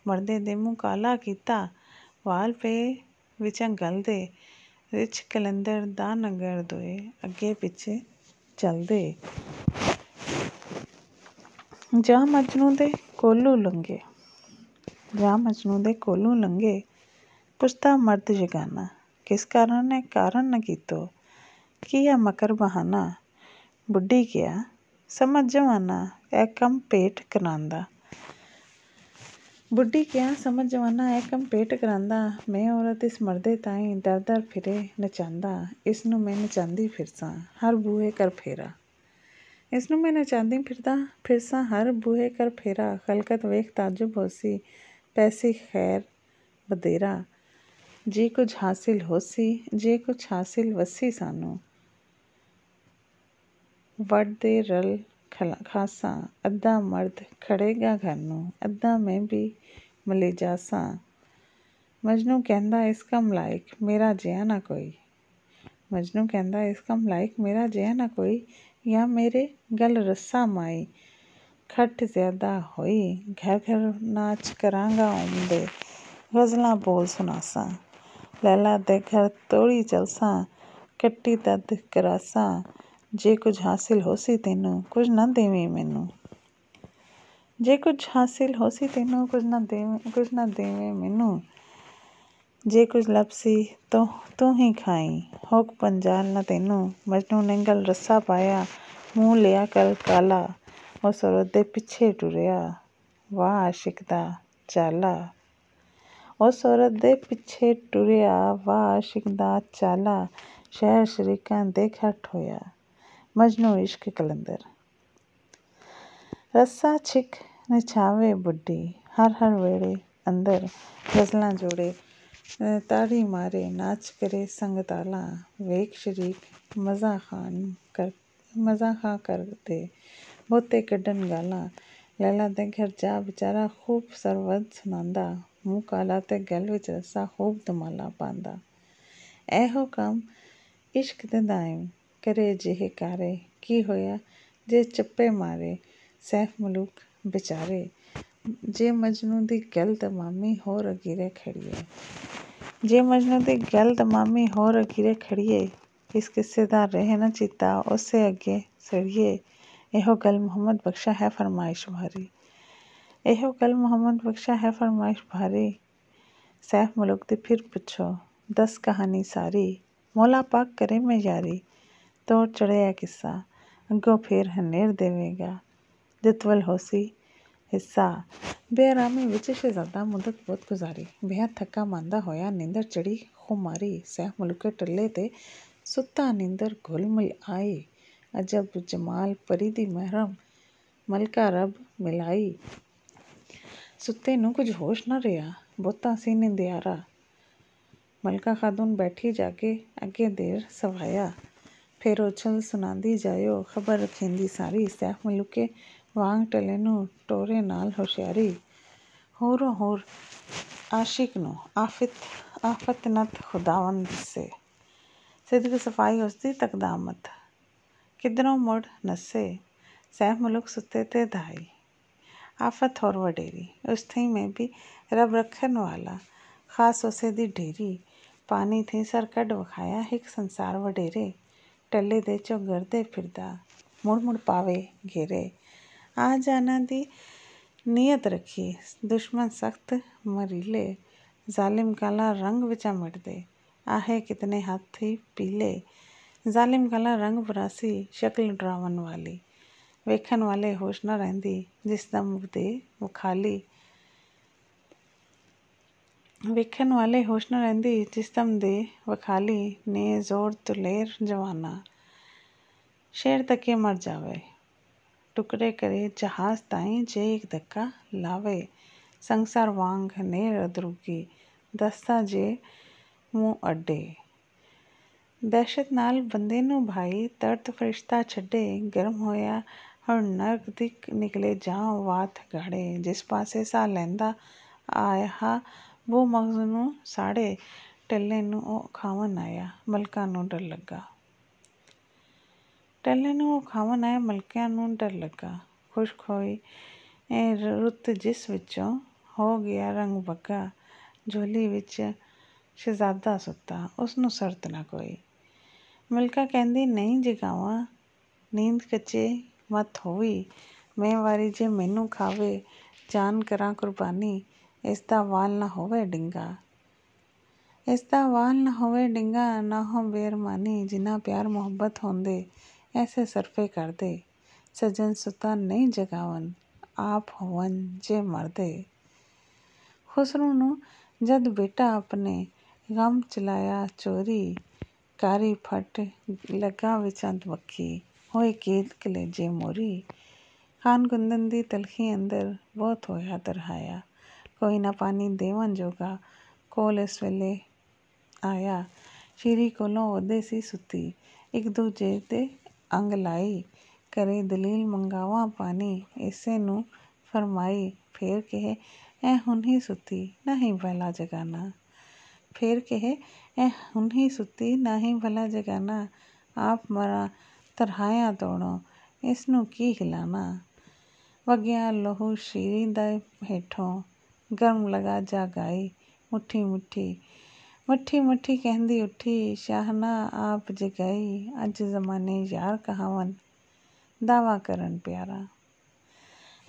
ਮਰਦੇ ਦੇ ਮੂੰਹ ਕਾਲਾ ਕੀਤਾ ਵਾਲ ਪਏ ਗਲ ਗਲਦੇ। ਵਿੱਚ ਕਲੰਦਰ ਦਾ ਨਗਰ ਦੋਏ ਅੱਗੇ ਪਿੱਛੇ ਚੱਲਦੇ ਜਾਂ ਮਜਨੂ ਦੇ ਕੋਲੋਂ ਲੰਗੇ ਜਾਂ ਮਜਨੂ ਦੇ ਕੋਲੋਂ ਲੰਗੇ ਪੁਸਤਾ ਮਰਦ ਜਗਾਨਾ किस कारण ऐं कारण न कीतो की इहा मकर बहाना ॿुडी गिया समझ जवाना ऐं कम पेट करांदा ॿुडी गिया समझ जवाना ऐं कम पेट करांदा मैं औरत इस मर्दे ताईं दर दर फिरे ਨਚਾਂਦਾ ਇਸ ਨੂੰ ਮੈਂ ਨਚਾਂਦੀ ਫਿਰਸਾਂ ਹਰ ਬੂਹੇ ਕਰ ਫੇਰਾ ਇਸ ਨੂੰ ਮੈਂ ਨਚਾਂਦੀ ਫਿਰਦਾ ਫਿਰਸਾਂ ਹਰ ਬੂਹੇ ਕਰ ਫੇਰਾ ਖਲਕਤ ਵੇਖ ਤਾਜੁਬ ਹੋਸੀ ਪੈਸੀ ਖੈਰ ਬਦੇਰਾ ਜੇ ਕੁਝ ਹਾਸਿਲ ਹੋਸੀ ਜੇ ਕੁਝ ਹਾਸਿਲ ਵਸੀ ਸਾਨੂੰ ਵੜਦੇ ਰਲ ਖਾਸਾ ਅੱਧਾ ਮਰਦ ਖੜੇਗਾ ਘਰ ਨੂੰ ਅੱਧਾ ਮੈਂ ਵੀ ਮਲੇ ਜਾਸਾਂ ਮਜਨੂ ਕਹਿੰਦਾ ਇਸ ਕਮ ਲਾਇਕ ਮੇਰਾ ਜਿਆ ਨਾ ਕੋਈ ਮਜਨੂ ਕਹਿੰਦਾ ਇਸ ਕਮ ਲਾਇਕ ਮੇਰਾ ਜਿਆ ਨਾ ਕੋਈ ਜਾਂ ਮੇਰੇ ਗਲ ਰੱਸਾ ਮਾਈ ਖੱਟ ਜ਼ਿਆਦਾ ਹੋਈ ਘਰ ਘਰ ਨਾਚ ਕਰਾਂਗਾ ਉਹਦੇ ਗਜ਼ਲਾਂ ਬੋਲ ਸੁਣਾਸਾਂ ਲਾ ਦੇ ਘਰ ਤੋੜੀ ਚਲਸਾ ਕੱਟੀ ਤਦ ਕਰਾਸਾ ਜੇ ਕੁਝ ਹਾਸਿਲ ਹੋਸੀ ਤੈਨੂੰ ਕੁਝ ਨਾ ਦੇਵੀ ਮੈਨੂੰ ਜੇ ਕੁਝ ਹਾਸਿਲ ਹੋਸੀ ਤੈਨੂੰ ਕੁਝ ਨਾ ਦੇਵੇਂ ਕੁਝ ਨਾ ਦੇਵੀ ਮੈਨੂੰ ਜੇ ਕੁਝ ਲਪਸੀ ਤੋ ਤੂੰ ਹੀ ਖਾਈ ਹੋਕ ਪੰਜਾਲ ਨਾ ਤੈਨੂੰ ਮਜਨੂ ਨੰਗਲ ਰਸਾ ਰੱਸਾ ਪਾਇਆ ਮੂੰਹ ਲਿਆ ਕਲ ਕਾਲਾ ਸਰਦ ਦੇ ਪਿੱਛੇ ਟੁਰਿਆ ਵਾਹ ਆਸ਼ਿਕ ਦਾ ਚਾਲਾ ਉਸ ਔਰਤ ਦੇ ਪਿੱਛੇ ਟੁਰਿਆ ਵਾਹ ਦਾ ਚਾਲਾ ਸ਼ਹਿਰ ਸ਼ਰੀਕਾਂ ਦੇ ਖੱਟ ਹੋਇਆ ਮਜਨੂ ਇਸ਼ਕ ਕਲੰਦਰ ਰੱਸਾ ਛਿਕ ਛਾਵੇ ਬੁੱਢੀ ਹਰ ਹਰ ਵੇੜੇ ਅੰਦਰ ਗਜ਼ਲਾਂ ਜੋੜੇ ਤਾੜੀ ਮਾਰੇ ਨਾਚ ਕਰੇ ਸੰਗਤਾਲਾ ਤਾਲਾ ਵੇਖ ਸ਼ਰੀਕ ਮਜ਼ਾ ਖਾਨ ਕਰ ਮਜ਼ਾ ਖਾ ਕਰਦੇ ਬਹੁਤੇ ਕੱਢਣ ਗਾਲਾਂ ਲੈਲਾ ਦੇ ਘਰ ਜਾ ਵਿਚਾਰਾ ਖੂਬ ਸਰਵਤ ਸੁਣਾਉਂਦਾ ਮੂੰਹ ਕਾਲਾ ਤੇ ਗਲ ਵਿੱਚ ਰਸਾ ਖੂਬ ਧਮਾਲਾ ਪਾਂਦਾ ਇਹੋ ਕੰਮ ਇਸ਼ਕ ਦੇ ਦਾਇਮ ਕਰੇ ਜਿਹੇ ਕਾਰੇ ਕੀ ਹੋਇਆ ਜੇ ਚੱਪੇ ਮਾਰੇ ਸੈਫ ਮਲੂਕ ਵਿਚਾਰੇ ਜੇ ਮਜਨੂ ਦੀ ਗਲ ਤਮਾਮੀ ਹੋਰ ਅਗੀਰੇ ਖੜੀਏ ਜੇ ਮਜਨੂ ਦੀ ਗਲ ਤਮਾਮੀ ਹੋਰ ਅਗੀਰੇ ਖੜੀਏ ਇਸ ਕਿਸੇ ਦਾ ਰਹਿਣਾ ਚਿਤਾ ਉਸੇ ਅੱਗੇ ਸੜੀਏ ਇਹੋ ਗਲ ਮੁਹੰਮਦ ਬਖਸ਼ਾ ਹੈ ਫਰਮਾਇਸ਼ ਵਾਰੀ ਇਹੋ ਗੱਲ ਮੁਹੰਮਦ ਬਖਸ਼ਾ ਹੈ ਫਰਮਾਇਸ਼ ਭਾਰੀ ਸੈਫ ਮਲੁਕ ਦੀ ਫਿਰ ਪੁੱਛੋ ਦਸ ਕਹਾਣੀ ਸਾਰੀ ਮੌਲਾ ਪਾਕ ਕਰੇ ਮੈਂ ਯਾਰੀ ਤੋੜ ਚੜਿਆ ਕਿੱਸਾ ਅੱਗੋਂ ਫੇਰ ਹਨੇਰ ਦੇਵੇਗਾ ਜਤਵਲ ਹੋਸੀ ਹਿੱਸਾ ਬੇਆਰਾਮੀ ਵਿੱਚ ਸ਼ਹਿਜ਼ਾਦਾ ਮੁਦਤ ਬਹੁਤ ਗੁਜ਼ਾਰੀ ਬੇਹੱਦ ਥੱਕਾ ਮੰਦਾ ਹੋਇਆ ਨਿੰਦਰ ਚੜੀ ਖੁਮਾਰੀ ਸਹਿ ਮੁਲਕੇ ਟੱਲੇ ਤੇ ਸੁੱਤਾ ਨਿੰਦਰ ਘੁਲਮਿਲ ਆਈ ਅਜਬ ਜਮਾਲ ਪਰੀ ਦੀ ਮਹਿਰਮ ਮਲਕਾ ਰੱਬ ਮਿਲਾਈ ਸੁੱਤੇ ਨੂੰ ਕੁਝ ਹੋਸ਼ ਨਾ ਰਿਹਾ ਬਹੁਤਾ ਸੀ ਨਿੰਦਿਆਰਾ ਮਲਕਾ ਖਾਦੂਨ ਬੈਠੀ ਜਾ ਕੇ ਅੱਗੇ ਦੇਰ ਸਵਾਇਆ ਫਿਰ ਉਛਲ ਸੁਣਾਉਂਦੀ ਜਾਇਓ ਖਬਰ ਰਖਿੰਦੀ ਸਾਰੀ ਸੈਫ ਮਲੂਕੇ ਵਾਂਗ ਟਲੇ ਨੂੰ ਟੋਰੇ ਨਾਲ ਹੁਸ਼ਿਆਰੀ ਹੋਰ ਹੋਰ ਆਸ਼ਿਕ ਨੂੰ ਆਫਤ ਆਫਤਨਤ ਖੁਦਾਵੰਦ ਸੇ ਸਿੱਧਕ ਸਫਾਈ ਉਸਦੀ ਤਕਦਾਮਤ ਕਿਧਰੋਂ ਮੁੜ ਨਸੇ ਸੈਫ ਮਲੂਕ ਸੁੱਤੇ ਤੇ ਧਾਈ आफत और वडेरी उस्थई में बि रब रखनि वाला ख़ासि उसेदी ढेरी पानी थी सरकट वखाया हिकु संसार वडेरे टले दे चौगरदे फिरदा मुड़ मुड़ पावे घेरे आ जाना दी ਨੀਅਤ ਰੱਖੀ ਦੁਸ਼ਮਣ ਸਖਤ ਮਰੀਲੇ ਜ਼ਾਲਿਮ ਕਾਲਾ ਰੰਗ ਵਿੱਚ ਮੜਦੇ ਆਹੇ ਕਿਤਨੇ ਹਾਥੀ ਪੀਲੇ ਜ਼ਾਲਿਮ ਕਾਲਾ ਰੰਗ ਬਰਾਸੀ ਸ਼ਕਲ ਡਰਾਵਨ ਵਾਲੀ ਵੇਖਣ ਵਾਲੇ ਹੋਸ਼ ਨਾ ਰਹਿੰਦੀ ਜਿਸ ਦਾ ਮੁਖ ਦੇ ਮੁਖਾਲੀ ਵੇਖਣ ਵਾਲੇ ਹੋਸ਼ ਨਾ ਰਹਿੰਦੀ ਜਿਸ ਦਮ ਦੇ ਵਖਾਲੀ ਨੇ ਜ਼ੋਰ ਤੁਲੇਰ ਜਵਾਨਾ ਸ਼ੇਰ ਤੱਕੇ ਮਰ ਜਾਵੇ ਟੁਕੜੇ ਕਰੇ ਜਹਾਜ਼ ਤਾਈਂ ਜੇ ਇੱਕ ਧੱਕਾ ਲਾਵੇ ਸੰਸਾਰ ਵਾਂਗ ਨੇ ਕੀ ਦਸਤਾ ਜੇ ਮੂੰਹ ਅੱਡੇ ਦਹਿਸ਼ਤ ਨਾਲ ਬੰਦੇ ਨੂੰ ਭਾਈ ਤਰਤ ਫਰਿਸ਼ਤਾ ਛੱਡੇ ਗਰਮ ਹੋਇਆ ਨਰਕ ਦਿਕ ਨਿਕਲੇ ਜਾਂ ਵਾਤ ਘੜੇ ਜਿਸ ਪਾਸੇ ਸਾ ਲੈਂਦਾ ਆਇਆ ਵੋ ਮਗਜ਼ਨੂ ਸਾੜੇ ਟੱਲੇ ਨੂੰ ਉਹ ਖਾਵਨ ਆਇਆ ਮਲਕਾਂ ਨੂੰ ਡਰ ਲੱਗਾ ਟੱਲੇ ਨੂੰ ਉਹ ਖਾਵਨ ਆਇਆ ਮਲਕਿਆਂ ਨੂੰ ਡਰ ਲੱਗਾ ਖੁਸ਼ ਖੋਈ ਇਹ ਰੁੱਤ ਜਿਸ ਵਿੱਚੋਂ ਹੋ ਗਿਆ ਰੰਗ ਬੱਗਾ ਝੋਲੀ ਵਿੱਚ ਸ਼ਹਿਜ਼ਾਦਾ ਸੁੱਤਾ ਉਸ ਨੂੰ ਸਰਤ ਨਾ ਕੋਈ ਮਲਕਾ ਕਹਿੰਦੀ ਨਹੀਂ ਜਗਾਵਾਂ ਨੀਂਦ ਕੱਚੇ ਮਤ ਹੋਈ ਮੈਂ ਵਾਰੀ ਜੇ ਮੈਨੂੰ ਖਾਵੇ ਜਾਨ ਕਰਾਂ ਕੁਰਬਾਨੀ ਇਸ ਦਾ ਵਾਲ ਨਾ ਹੋਵੇ ਡਿੰਗਾ ਇਸ ਦਾ ਵਾਲ ਨਾ ਹੋਵੇ ਡਿੰਗਾ ਨਾ ਹੋ ਬੇਰਮਾਨੀ ਜਿਨ੍ਹਾਂ ਪਿਆਰ ਮੁਹੱਬਤ ਹੁੰਦੇ ਐਸੇ ਸਰਫੇ ਕਰਦੇ ਸਜਣ ਸੁਤਾ ਨਹੀਂ ਜਗਾਵਨ ਆਪ ਹੋਵਨ ਜੇ ਮਰਦੇ ਖੁਸਰੂ ਨੂੰ ਜਦ ਬੇਟਾ ਆਪਣੇ ਗਮ ਚਲਾਇਆ ਚੋਰੀ ਕਾਰੀ ਫਟ ਲੱਗਾ ਵਿੱਚ ਅੰਤ ਹੋਏ ਗੀਤ ਕਲੇਜੇ ਮੋਰੀ ਖਾਨ ਕੁੰਦਨ ਦੀ ਤਲਖੀ ਅੰਦਰ ਬਹੁਤ ਹੋਇਆ ਤਰਹਾਇਆ ਕੋਈ ਨਾ ਪਾਣੀ ਦੇਵਨ ਜੋਗਾ ਕੋਲ ਇਸ ਵੇਲੇ ਆਇਆ ਸ਼ੀਰੀ ਕੋਲੋਂ ਉਹਦੇ ਸੀ ਸੁੱਤੀ ਇੱਕ ਦੂਜੇ ਤੇ ਅੰਗ ਲਾਈ ਕਰੇ ਦਲੀਲ ਮੰਗਾਵਾ ਪਾਣੀ ਇਸੇ ਨੂੰ ਫਰਮਾਈ ਫੇਰ ਕਹੇ ਐ ਹੁਣ ਹੀ ਸੁੱਤੀ ਨਹੀਂ ਭਲਾ ਜਗਾਨਾ ਫੇਰ ਕਹੇ ਐ ਹੁਣ ਹੀ ਸੁੱਤੀ ਨਹੀਂ ਭਲਾ ਜਗਾਨਾ ਆਪ ਮਰਾ તરહાયા તોણો ਇਸਨੂੰ ਕੀ ਹਿਲਾਨਾ ਵਗਿਆ ਲਹੂ ਸ਼ੀਰੀਂ ਦੇ ਹੇਠੋਂ ਗਰਮ ਲਗਾ ਜਾਗਾਈ ਮੁੱਠੀ ਮੁੱਠੀ ਮੱਠੀ ਮੱਠੀ ਕਹਿੰਦੀ ਉੱਠੀ ਸ਼ਾਹਨਾ ਆਪ ਜਗਾਈ ਅੱਜ ਜ਼ਮਾਨੇ ਯਾਰ ਕਹਾਵਨ ਦਾਵਾ ਕਰਨ ਪਿਆਰਾ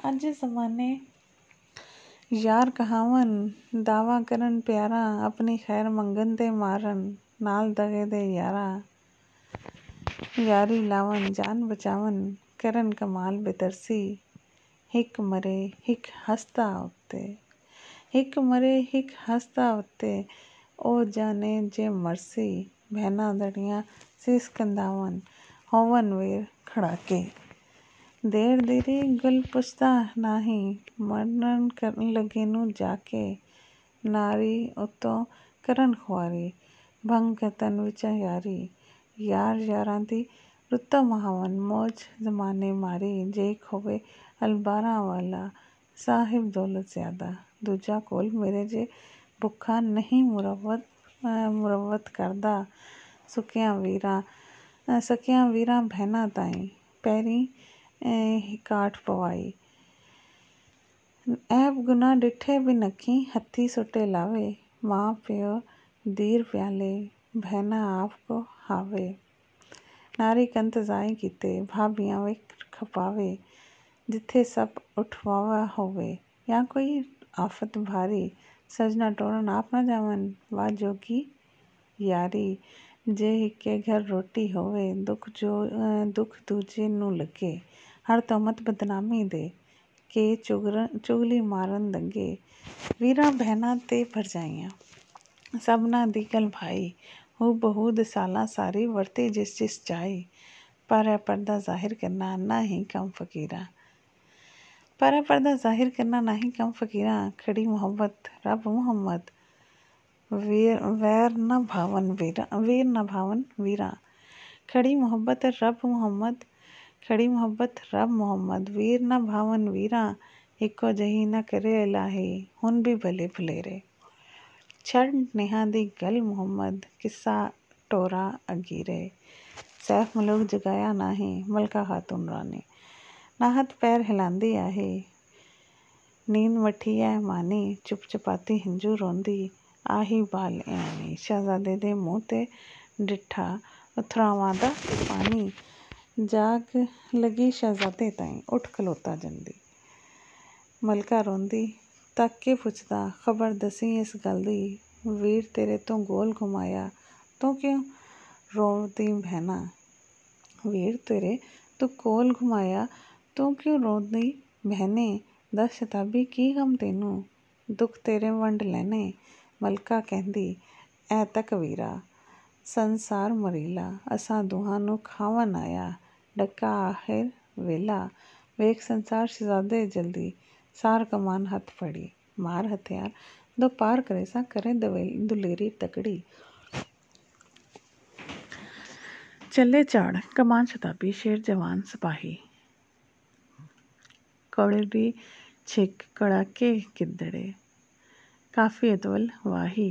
ਅੱਜ ਜ਼ਮਾਨੇ ਯਾਰ ਕਹਾਵਨ ਦਾਵਾ ਕਰਨ ਪਿਆਰਾ ਆਪਣੀ ਖੈਰ ਮੰਗਣ ਤੇ ਮਾਰਨ ਨਾਲ ਦਗੇ ਦੇ ਯਾਰਾ ਯਾਰੀ ਲਾਵਨ ਜਾਨ ਬਚਾਵਨ ਕਰਨ ਕਮਾਲ ਬਿਦਰਸੀ ਹਿਕ ਮਰੇ ਹਿਕ ਹਸਤਾ ਉੱਤੇ ਹਿਕ ਮਰੇ ਹਿਕ ਹਸਤਾ ਉੱਤੇ ਉਹ ਜਾਣੇ ਜੇ ਮਰਸੀ ਬਹਿਨਾ ਦੜੀਆਂ ਸਿਸ ਕੰਦਾਵਨ ਹੋਵਨ ਵੀਰ ਖੜਾ ਕੇ ਦੇਰ ਦੇਰੇ ਗਲ ਪੁੱਛਦਾ ਨਹੀਂ ਮਰਨਨ ਕਰਨ ਲਗੇ ਨੂੰ ਜਾ ਕੇ ਨਾਰੀ ਉਤੋਂ ਕਰਨ ਖੁਆਰੀ ਭੰਗ ਤਨ ਵਿਚਾਰੀ ਯਾਰ ਯਾਰਾਂ ਦੀ ਰੁੱਤਾਂ ਮਹਾਵਨ ਮੌਜ ਜ਼ਮਾਨੇ ਮਾਰੇ ਜੇ ਖੋਵੇ ਅਲਬਾਰਾਂ ਵਾਲਾ ਸਾਹਿਬ ਦੌਲਤ ਜ਼ਿਆਦਾ ਦੂਜਾ ਕੋਲ ਮੇਰੇ ਜੇ ਭੁੱਖਾ ਨਹੀਂ ਮੁਰਵਤ ਮੁਰਵਤ ਕਰਦਾ ਸੁੱਕਿਆਂ ਵੀਰਾਂ ਸਕਿਆਂ ਵੀਰਾਂ ਭੈਣਾਂ ਤਾਈਂ ਪੈਰੀਂ ਕਾਠ ਪਵਾਈ ਐਬ ਗੁਨਾ ਡਿਠੇ ਵੀ ਅੱਖੀਂ ਹੱਥੀ ਸੁੱਟੇ ਲਾਵੇ ਮਾਂ ਪਿਓ ਦੀਰ ਪਿਆਲੇ ਭੈਣਾਂ ਆਪ ਕੋ ਹਾਵੇ ਨਾਰੀ ਕੰਤ ਜ਼ਾਇ ਕੀਤੇ ਭਾਬੀਆਂ ਵੇ ਖਪਾਵੇ ਜਿੱਥੇ ਸਭ ਉਠਵਾਵਾ ਹੋਵੇ ਜਾਂ ਕੋਈ ਆਫਤ ਭਾਰੀ ਸਜਣਾ ਟੋਣ ਆਪ ਨਾ ਜਾਵਨ ਵਾ ਜੋਗੀ ਯਾਰੀ ਜੇ ਇੱਕੇ ਘਰ ਰੋਟੀ ਹੋਵੇ ਦੁੱਖ ਜੋ ਦੁੱਖ ਦੂਜੇ ਨੂੰ ਲੱਗੇ ਹਰ ਤਮਤ ਬਦਨਾਮੀ ਦੇ ਕੇ ਚੁਗਰ ਚੁਗਲੀ ਮਾਰਨ ਲੱਗੇ ਵੀਰਾ ਬਹਿਣਾ ਤੇ ਭਰ ਭਰਜਾਈਆਂ ਸਭਨਾ ਦੀ ਗਲ ਭਾਈ बहू साला सारी वरते जिस जिस चाही पर पर्दा जाहिर करना ना ही कम फकीरा पर पर्दा जाहिर करना ना ही कम फकीरा खड़ी मोहब्बत रब मोहम्मद वीर वैर न भावन वीरा वीर न भावन वीरा खड़ी मोहब्बत रब मोहम्मद खड़ी मोहब्बत रब मोहम्मद वीर न भावन वीरा एक जही न करे इलाही हुन भी भले भुलेरे ਛੱਡ ਨੇਹਾ ਦੀ ਗੱਲ ਮੁਹੰਮਦ ਕਿੱਸਾ ਟੋਰਾ ਅੱਗੀ ਰਹੇ ਸੈਫ ਮਲੂਕ ਜਗਾਇਆ ਨਹੀਂ ਮਲਕਾ ਖਾਤੂਨ ਰਾਨੀ ਨਾਹਤ ਪੈਰ ਹਿਲਾਂਦੀ ਆਹੇ ਨੀਂਦ ਮਠੀ ਐ ਮਾਨੀ ਚੁੱਪ ਚਪਾਤੀ ਹਿੰਜੂ ਰੋਂਦੀ ਆਹੀ ਬਾਲ ਐਨੀ ਸ਼ਹਜ਼ਾਦੇ ਦੇ ਮੂੰਹ ਤੇ ਡਿੱਠਾ ਉਥਰਾਵਾਂ ਦਾ ਪਾਣੀ ਜਾਗ ਲਗੀ ਸ਼ਹਜ਼ਾਦੇ ਤਾਈਂ ਉੱਠ ਖਲੋਤਾ ਜੰਦੀ ਮਲਕਾ ਰੋਂਦੀ ਤੱਕ ਕੇ ਪੁੱਛਦਾ, "ਖ਼ਬਰ ਦਸੀ ਇਸ ਗੱਲ ਦੀ, ਵੀਰ ਤੇਰੇ ਤੋਂ ਗੋਲ ਘੁਮਾਇਆ ਤੂੰ ਕਿਉਂ ਰੋਂਦੀ ਭੈਣਾ? ਵੀਰ ਤੇਰੇ ਤੂੰ ਕੋਲ ਘੁਮਾਇਆ ਤੂੰ ਕਿਉਂ ਰੋਂਦੀ ਭੈਣੇ? ਦੱਸ ਵੀ ਕੀ ਗ਼ਮ ਤੈਨੂੰ, ਦੁੱਖ ਤੇਰੇ ਵੰਡ ਲੈਨੇ।" ਮਲਕਾ ਕਹਿੰਦੀ, "ਐ ਤੱਕ ਵੀਰਾ, ਸੰਸਾਰ ਮਰੀਲਾ, ਅਸਾਂ ਦੋਹਾਂ ਨੂੰ ਖਾਵਨ ਆਇਆ, ਡੱਕਾ ਆਖ਼ਰ ਵੇਲਾ, ਵੇਖ ਸੰਸਾਰ ਸ਼ਹਿਜ਼ਾਦੇ ਜਲਦੀ सार कमान हथ फड़ी मार हथियार दो पार करे सां करे दवेली दुलेरी तकड़ी चले चाड़ कमान शताबी शेर जवान सिपाही कौड़बी छिक कड़ाके किदड़े काफ़ी अतवल वाही